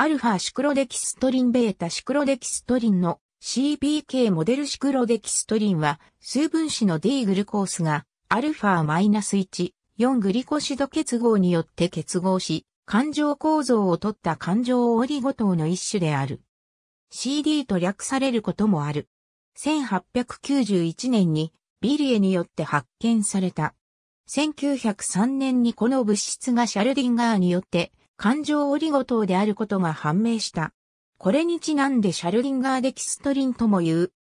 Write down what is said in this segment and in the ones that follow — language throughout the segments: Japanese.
アルファシクロデキストリンベータシクロデキストリンの CPK モデルシクロデキストリンは数分子の D グルコースがアルファ -1、4グリコシド結合によって結合し、環状構造をとった環状オリゴ糖の一種である。CD と略されることもある。1891年にビリエによって発見された。1903年にこの物質がシャルディンガーによって感情オリゴ糖であることが判明した。これにちなんでシャルリンガーデキストリンとも言う。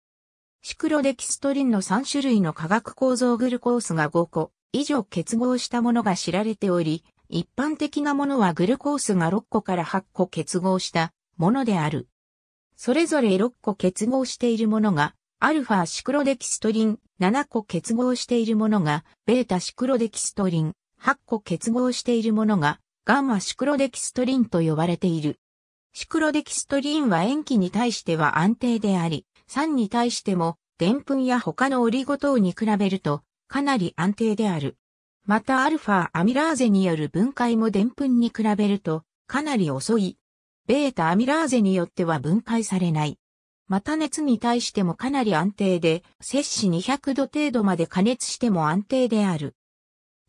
シクロデキストリンの3種類の化学構造グルコースが5個以上結合したものが知られており、一般的なものはグルコースが6個から8個結合したものである。それぞれ6個結合しているものが、アルファシクロデキストリン、7個結合しているものが、ベータシクロデキストリン、8個結合しているものが、ガンマシクロデキストリンと呼ばれている。シクロデキストリンは塩基に対しては安定であり、酸に対しても、デンプンや他のオリゴ糖に比べると、かなり安定である。またアルファアミラーゼによる分解もデンプンに比べると、かなり遅い。ベータアミラーゼによっては分解されない。また熱に対してもかなり安定で、摂氏200度程度まで加熱しても安定である。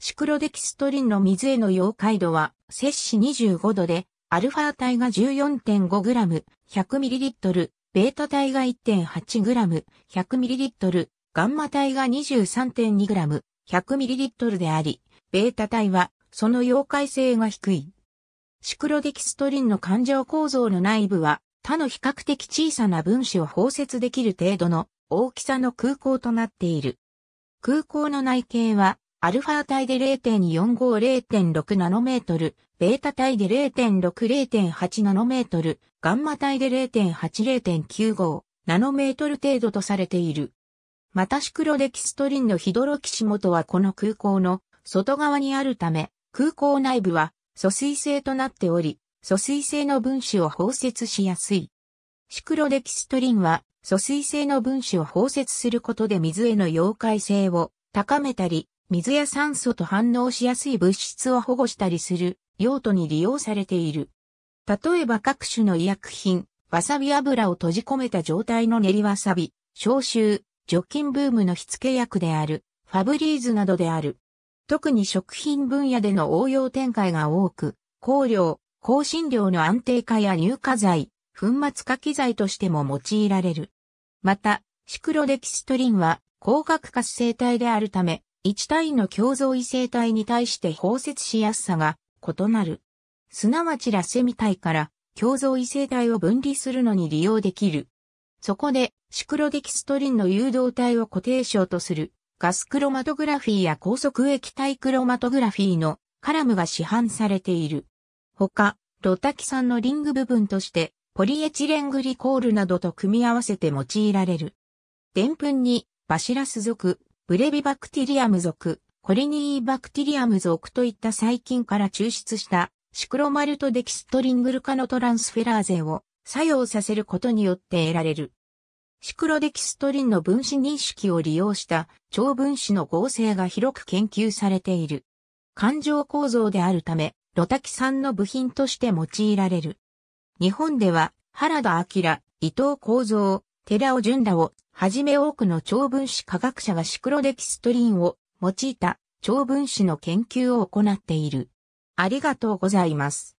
シクロデキストリンの水への溶解度は、摂氏25度で、アルファ体が 14.5g、100ml、ベータ体が 1.8g、100ml、ガンマ体が 23.2g、100ml であり、ベータ体は、その溶解性が低い。シクロデキストリンの環状構造の内部は、他の比較的小さな分子を包摂できる程度の大きさの空港となっている。空港の内径はアルファ帯で0.450.6ナノメートル、ベータ帯で0.6-0.8ナノメートル、ガンマ帯で0.8-0.95ナノメートル程度とされている。またシクロデキストリンのヒドロキシ元はこの空港の外側にあるため、空港内部は疎水性となっており、疎水性の分子を包摂しやすい。シクロデキストリンは疎水性の分子を包摂することで水への溶解性を高めたり、水や酸素と反応しやすい物質を保護したりする用途に利用されている。例えば各種の医薬品、わさび油を閉じ込めた状態の練りわさび、消臭、除菌ブームの火付け薬である、ファブリーズなどである。特に食品分野での応用展開が多く、香料、香辛料の安定化や乳化剤、粉末化機剤としても用いられる。また、シクロデキストリンは、光学活性体であるため、1体の共造異性体に対して包摂しやすさが異なる。すなわちラセミ体から共造異性体を分離するのに利用できる。そこで、シクロデキストリンの誘導体を固定症とする、ガスクロマトグラフィーや高速液体クロマトグラフィーのカラムが市販されている。他、ロタキ酸のリング部分として、ポリエチレングリコールなどと組み合わせて用いられる。でんぷんに、バシラス属、ブレビバクティリアム属、コリニーバクティリアム属といった細菌から抽出したシクロマルトデキストリングル化のトランスフェラーゼを作用させることによって得られる。シクロデキストリンの分子認識を利用した超分子の合成が広く研究されている。環状構造であるため、ロタキ酸の部品として用いられる。日本では、原田明、伊藤構造、寺尾淳らをはじめ多くの超分子科学者がシクロデキストリンを用いた超分子の研究を行っている。ありがとうございます。